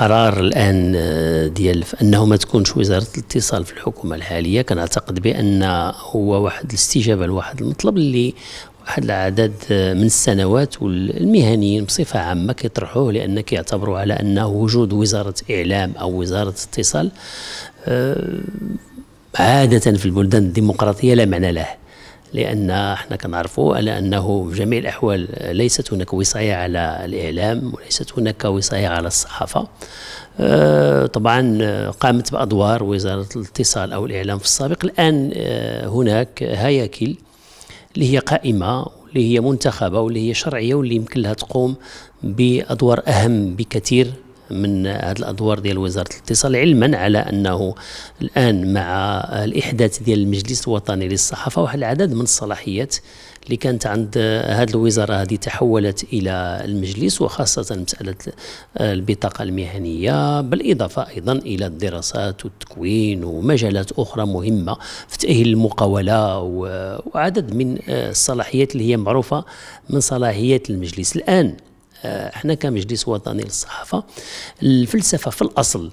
القرار الان آه، ديال انه ما تكونش وزاره الاتصال في الحكومه الحاليه كنعتقد بان هو واحد الاستجابه لواحد المطلب اللي واحد العدد آه، من السنوات والمهنيين بصفه عامه كيطرحوه لان كيعتبروا على انه وجود وزاره اعلام او وزاره اتصال آه، عاده في البلدان الديمقراطيه لا معنى له لان احنا كنعرفوا على انه في جميع الاحوال ليست هناك وصايه على الاعلام وليست هناك وصايه على الصحافه آه، طبعا قامت بادوار وزاره الاتصال او الاعلام في السابق الان آه، هناك هياكل اللي هي قائمه واللي هي منتخبه واللي هي شرعيه واللي يمكن لها تقوم بادوار اهم بكثير من هذه الادوار ديال وزاره الاتصال علما على انه الان مع الاحداث ديال المجلس الوطني للصحافه واحد العدد من الصلاحيات اللي كانت عند هذه الوزاره هذه تحولت الى المجلس وخاصه مساله البطاقه المهنيه بالاضافه ايضا الى الدراسات والتكوين ومجالات اخرى مهمه في تاهيل المقاوله وعدد من الصلاحيات اللي هي معروفه من صلاحيات المجلس الان آه، احنا كمجلس وطني للصحافه الفلسفه في الاصل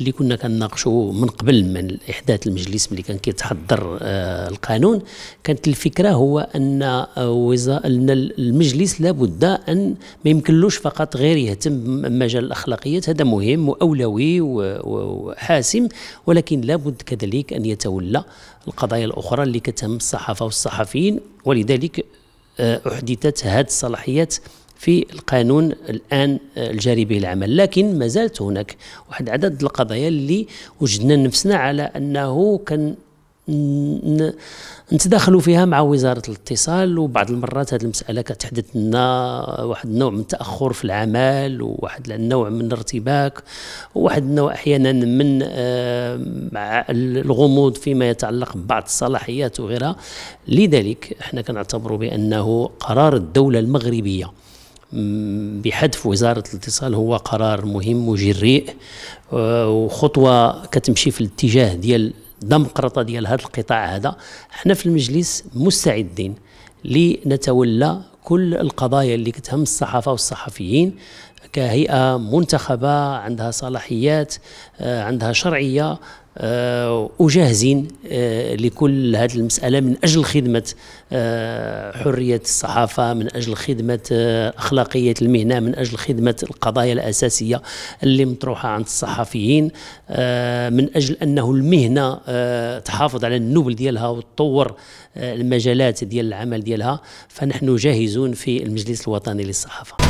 اللي كنا كنناقشوا من قبل من احداث المجلس ملي كان كيتحضر آه، القانون كانت الفكره هو ان آه، ان المجلس لابد ان ما يمكنلوش فقط غير يهتم بمجال الاخلاقيات هذا مهم واولوي وحاسم ولكن لابد كذلك ان يتولى القضايا الاخرى اللي كتهم الصحافه والصحفيين ولذلك احدثت هذه الصلاحيات في القانون الآن آه، الجاري به العمل لكن ما زالت هناك واحد عدد القضايا اللي وجدنا نفسنا على أنه كان نتداخلوا فيها مع وزارة الاتصال وبعض المرات هذه المسألة كتحدث لنا واحد النوع من التأخر في العمل وواحد النوع من الارتباك وواحد النوع أحيانا من آه، الغموض فيما يتعلق ببعض الصلاحيات وغيرها لذلك احنا كنعتبروا بأنه قرار الدولة المغربية بحذف وزارة الاتصال هو قرار مهم وجريء آه، وخطوة كتمشي في الاتجاه ديال دمقرطة ديال هذا القطاع هذا حنا في المجلس مستعدين لنتولى كل القضايا اللي كتهم الصحافه والصحفيين كهيئه منتخبه عندها صلاحيات آه، عندها شرعيه وجاهزين آه، آه، لكل هذه المسألة من أجل خدمة آه، حرية الصحافة من أجل خدمة أخلاقية المهنة من أجل خدمة القضايا الأساسية اللي مطروحة عند الصحفيين من أجل أنه المهنة تحافظ على النبل ديالها وتطور المجالات ديال العمل ديالها فنحن جاهزون في المجلس الوطني للصحافة